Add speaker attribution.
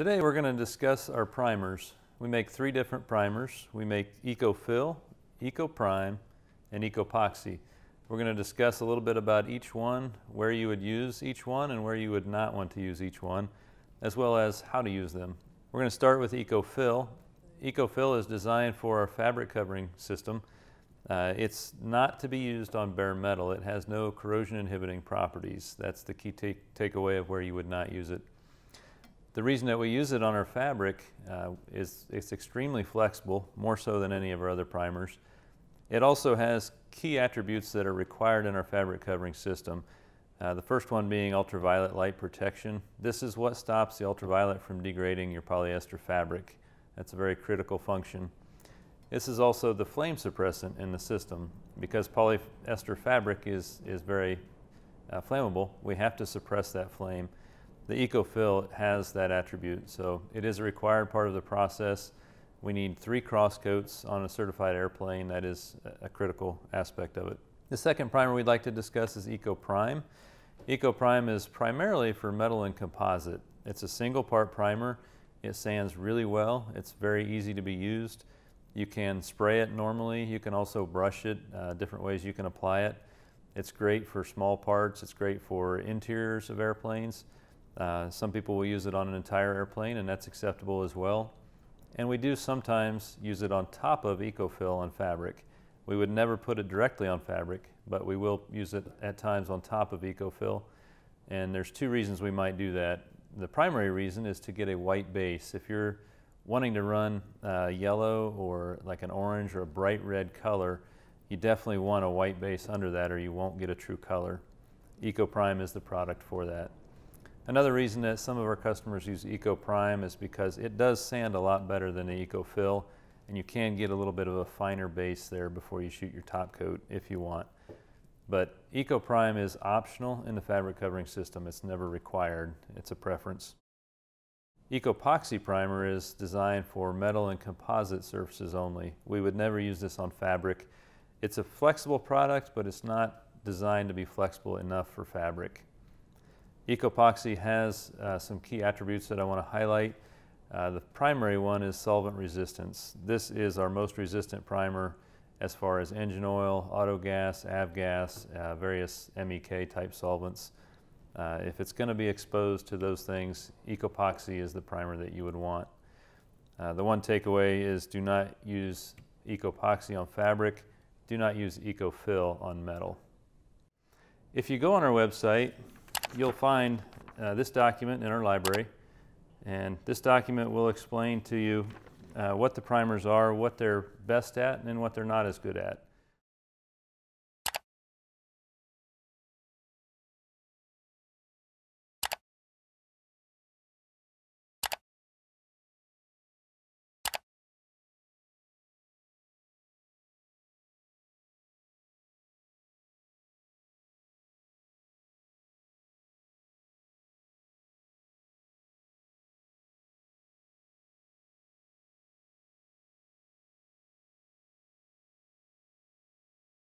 Speaker 1: Today we're going to discuss our primers. We make three different primers. We make EcoFill, EcoPrime, and EcoPoxy. We're going to discuss a little bit about each one, where you would use each one and where you would not want to use each one, as well as how to use them. We're going to start with EcoFill. EcoFill is designed for our fabric covering system. Uh, it's not to be used on bare metal. It has no corrosion inhibiting properties. That's the key take takeaway of where you would not use it. The reason that we use it on our fabric uh, is it's extremely flexible, more so than any of our other primers. It also has key attributes that are required in our fabric covering system. Uh, the first one being ultraviolet light protection. This is what stops the ultraviolet from degrading your polyester fabric. That's a very critical function. This is also the flame suppressant in the system. Because polyester fabric is, is very uh, flammable, we have to suppress that flame. The EcoFill has that attribute, so it is a required part of the process. We need three cross coats on a certified airplane. That is a critical aspect of it. The second primer we'd like to discuss is EcoPrime. EcoPrime is primarily for metal and composite. It's a single part primer. It sands really well. It's very easy to be used. You can spray it normally. You can also brush it, uh, different ways you can apply it. It's great for small parts. It's great for interiors of airplanes. Uh, some people will use it on an entire airplane, and that's acceptable as well. And we do sometimes use it on top of EcoFill on fabric. We would never put it directly on fabric, but we will use it at times on top of EcoFill. And there's two reasons we might do that. The primary reason is to get a white base. If you're wanting to run uh, yellow or like an orange or a bright red color, you definitely want a white base under that or you won't get a true color. EcoPrime is the product for that. Another reason that some of our customers use Eco Prime is because it does sand a lot better than the Eco Fill, and you can get a little bit of a finer base there before you shoot your top coat if you want. But Eco Prime is optional in the fabric covering system. It's never required. It's a preference. Ecopoxy primer is designed for metal and composite surfaces only. We would never use this on fabric. It's a flexible product, but it's not designed to be flexible enough for fabric. Ecopoxy has uh, some key attributes that I want to highlight. Uh, the primary one is solvent resistance. This is our most resistant primer as far as engine oil, auto gas, avgas, uh, various MEK type solvents. Uh, if it's going to be exposed to those things, Ecopoxy is the primer that you would want. Uh, the one takeaway is do not use Ecopoxy on fabric. Do not use Ecofill on metal. If you go on our website, you'll find uh, this document in our library. And this document will explain to you uh, what the primers are, what they're best at, and what they're not as good at.